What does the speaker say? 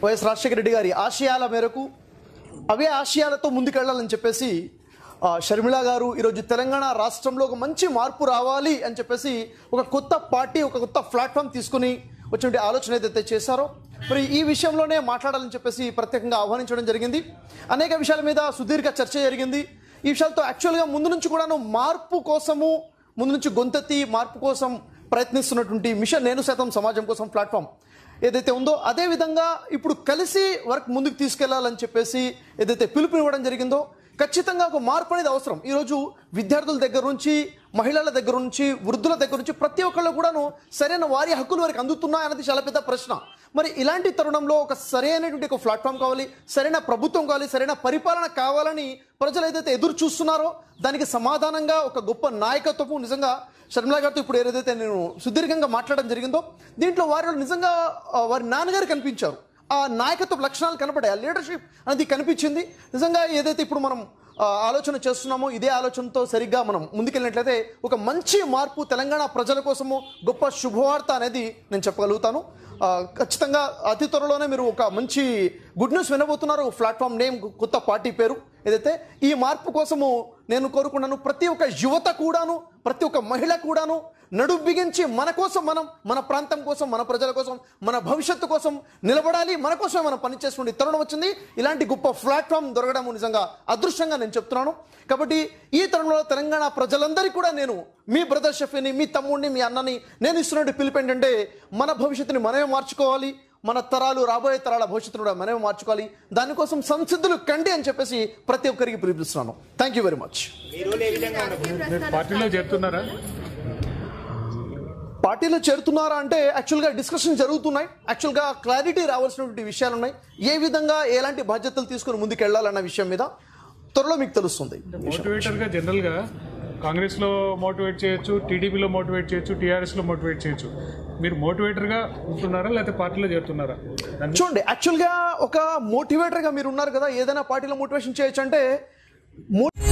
YS Rajasekhara Reddy గారి ఆశయాల మేరకు అవే ఆశయాలతో ముందుకెళ్లాలని చెప్పేసి షర్మిళ గారు ఈరోజు తెలంగాణ రాష్ట్రంలో ఒక మంచి మార్పు రావాలి అని చెప్పేసి ఒక కొత్త పార్టీ ఒక కొత్త ప్లాట్ఫామ్ తీసుకుని వచ్చినటువంటి ఆలోచన ఏదైతే చేశారో మరి ఈ విషయంలోనే మాట్లాడాలని చెప్పేసి ప్రత్యేకంగా ఆహ్వానించడం జరిగింది అనేక విషయాల మీద సుదీర్ఘ చర్చ జరిగింది ఈ విషయాలతో యాక్చువల్గా ముందు నుంచి కూడాను మార్పు కోసము ముందు నుంచి గొంతెత్తి మార్పు కోసం ప్రయత్నిస్తున్నటువంటి మిషన్ నేను శాతం సమాజం కోసం ప్లాట్ఫామ్ ఏదైతే ఉందో అదేవిధంగా ఇప్పుడు కలిసి వర్క్ ముందుకు తీసుకెళ్లాలని చెప్పేసి ఏదైతే పిలుపునివ్వడం జరిగిందో ఖచ్చితంగా ఒక మార్పు అనేది అవసరం ఈరోజు విద్యార్థుల దగ్గర నుంచి మహిళల దగ్గర నుంచి వృద్ధుల దగ్గర నుంచి ప్రతి ఒక్కళ్ళు కూడాను సరైన వారి హక్కులు వారికి అందుతున్నాయన్నది చాలా పెద్ద ప్రశ్న మరి ఇలాంటి తరుణంలో ఒక సరైనటువంటి ఒక ప్లాట్ఫామ్ కావాలి సరైన ప్రభుత్వం కావాలి సరైన పరిపాలన కావాలని ప్రజలు ఏదైతే ఎదురు చూస్తున్నారో దానికి సమాధానంగా ఒక గొప్ప నాయకత్వము నిజంగా షర్మిలా గారితో ఇప్పుడు ఏదైతే నేను సుదీర్ఘంగా మాట్లాడడం జరిగిందో దీంట్లో వారు నిజంగా వారి నాన్నగారు కనిపించారు ఆ నాయకత్వ లక్షణాలు కనపడాయి ఆ లీడర్షిప్ అనేది కనిపించింది నిజంగా ఏదైతే ఇప్పుడు మనం ఆలోచన చేస్తున్నామో ఇదే ఆలోచనతో సరిగ్గా మనం ముందుకెళ్ళినట్లయితే ఒక మంచి మార్పు తెలంగాణ ప్రజల కోసము గొప్ప శుభవార్త అనేది నేను చెప్పగలుగుతాను ఖచ్చితంగా అతి త్వరలోనే మీరు ఒక మంచి గుడ్ న్యూస్ వినబోతున్నారు ప్లాట్ఫామ్ నేమ్ కొత్త పార్టీ పేరు ఏదైతే ఈ మార్పు కోసము నేను కోరుకున్నాను ప్రతి ఒక్క యువత కూడాను ప్రతి ఒక్క మహిళ కూడాను నడు బిగించి మన కోసం మనం మన ప్రాంతం కోసం మన ప్రజల కోసం మన భవిష్యత్తు కోసం నిలబడాలి మన కోసమే మనం పనిచేసుకుంటే తరుణం వచ్చింది ఇలాంటి గొప్ప ప్లాట్ఫామ్ దొరకడం నిజంగా అదృష్టంగా నేను చెప్తున్నాను కాబట్టి ఈ తరుణంలో తెలంగాణ ప్రజలందరికీ కూడా నేను మీ బ్రదర్ షఫీని మీ తమ్ముడిని మీ అన్నని నేను ఇస్తున్నట్టు పిలుపు మన భవిష్యత్తుని మనమే మార్చుకోవాలి మన తరాలు రాబోయే తరాల భవిష్యత్తు కూడా మనమే మార్చుకోవాలి దానికోసం సంసిద్ధులు కండి అని చెప్పేసి ప్రతి ఒక్కరికి పిలిపిస్తున్నాను థ్యాంక్ యూ వెరీ మచ్ పార్టీలో చేరుతున్నారా పార్టీలో చేరుతున్నారా అంటే యాక్చువల్గా డిస్కషన్ జరుగుతున్నాయి యాక్చువల్గా క్లారిటీ రావాల్సినటువంటి విషయాలు ఉన్నాయి ఏ విధంగా ఎలాంటి బాధ్యతలు తీసుకుని ముందుకు వెళ్ళాలన్న విషయం మీద త్వరలో మీకు తెలుస్తుంది మోటివేటర్గా జనరల్గా కాంగ్రెస్లో మోటివేట్ చేయొచ్చు టీడీపీలో మోటివేట్ చేయొచ్చు టీఆర్ఎస్లో మోటివేట్ చేయొచ్చు మీరు మోటివేటర్గా ఉంటున్నారా లేకపోతే పార్టీలో చేరుతున్నారా చూడండి యాక్చువల్గా ఒక మోటివేటర్గా మీరు ఉన్నారు కదా ఏదైనా పార్టీలో మోటివేషన్ చేయొచ్చు అంటే